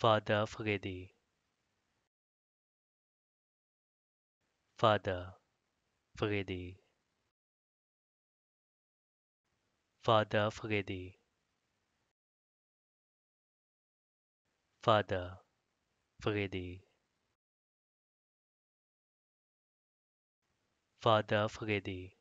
Father Freddy Father Freddy Father Freddy Father Freddy Father Freddy